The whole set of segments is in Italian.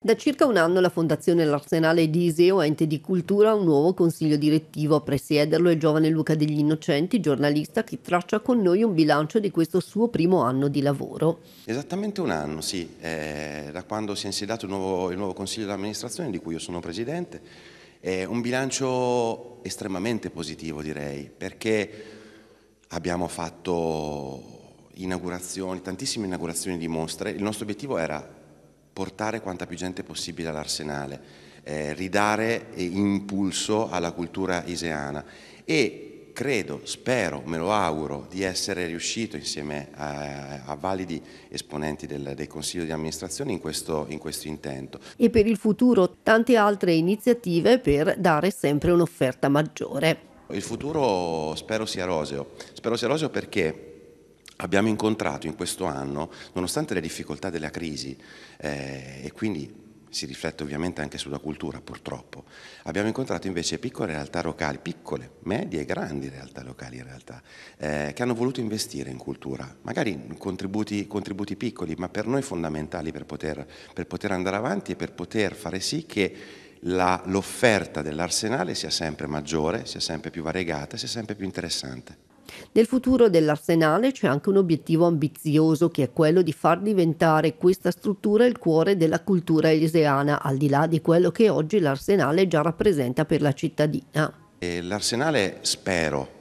Da circa un anno la Fondazione L'Arsenale di Iseo, ente di cultura, ha un nuovo consiglio direttivo. A presiederlo è giovane Luca degli Innocenti, giornalista che traccia con noi un bilancio di questo suo primo anno di lavoro. Esattamente un anno, sì, eh, da quando si è insediato il nuovo, il nuovo consiglio di amministrazione di cui io sono presidente. È un bilancio estremamente positivo direi, perché abbiamo fatto inaugurazioni, tantissime inaugurazioni di mostre. Il nostro obiettivo era portare quanta più gente possibile all'arsenale, eh, ridare impulso alla cultura iseana e credo, spero, me lo auguro di essere riuscito insieme a, a validi esponenti del, del, Consiglio di amministrazione in questo, in questo intento. E per il futuro tante altre iniziative per dare sempre un'offerta maggiore. Il futuro spero sia roseo, spero sia roseo perché abbiamo incontrato in questo anno, nonostante le difficoltà della crisi eh, e quindi si riflette ovviamente anche sulla cultura purtroppo, abbiamo incontrato invece piccole realtà locali, piccole, medie e grandi realtà locali in realtà, eh, che hanno voluto investire in cultura, magari contributi, contributi piccoli, ma per noi fondamentali per poter, per poter andare avanti e per poter fare sì che l'offerta dell'arsenale sia sempre maggiore, sia sempre più variegata, sia sempre più interessante. Nel futuro dell'arsenale c'è anche un obiettivo ambizioso che è quello di far diventare questa struttura il cuore della cultura eliseana, al di là di quello che oggi l'arsenale già rappresenta per la cittadina. L'arsenale spero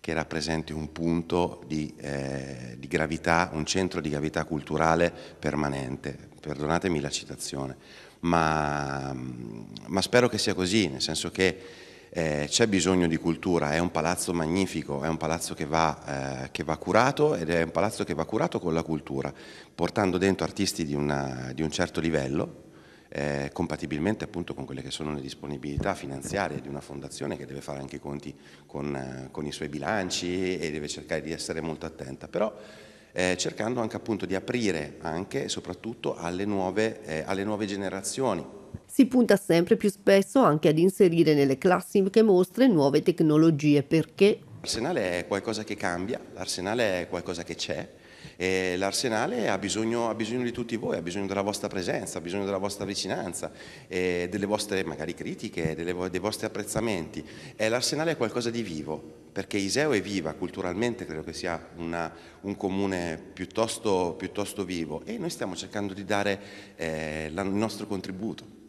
che rappresenti un punto di, eh, di, gravità, un centro di gravità culturale permanente, perdonatemi la citazione, ma, ma spero che sia così, nel senso che eh, c'è bisogno di cultura, è un palazzo magnifico, è un palazzo che va, eh, che va, curato ed è un palazzo che va curato con la cultura, portando dentro artisti di, una, di un certo livello, eh, compatibilmente appunto con quelle che sono le disponibilità finanziarie di una fondazione che deve fare anche i conti con, eh, con i suoi bilanci e deve cercare di essere molto attenta, però eh, cercando anche appunto di aprire anche e soprattutto alle nuove, eh, alle nuove generazioni si punta sempre più spesso anche ad inserire nelle classiche mostre nuove tecnologie perché... L'arsenale è qualcosa che cambia, l'arsenale è qualcosa che c'è, l'arsenale ha, ha bisogno, di tutti voi, ha bisogno della vostra presenza, ha bisogno della vostra vicinanza, delle vostre magari critiche, delle, dei vostri apprezzamenti. l'arsenale è qualcosa di vivo, perché Iseo è viva, culturalmente credo che sia una, un comune piuttosto, piuttosto, vivo e noi stiamo cercando di dare eh, la, il nostro contributo.